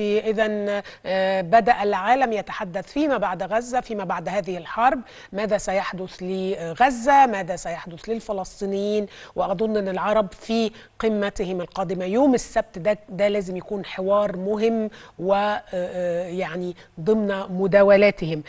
إذا آه، بدأ العالم يتحدث فيما بعد غزة فيما بعد هذه الحرب ماذا سيحدث لغزة ماذا سيحدث للفلسطينيين وأظن أن العرب في قمتهم القادمة يوم السبت ده, ده لازم يكون حوار مهم ويعني آه، آه، ضمن مداولاتهم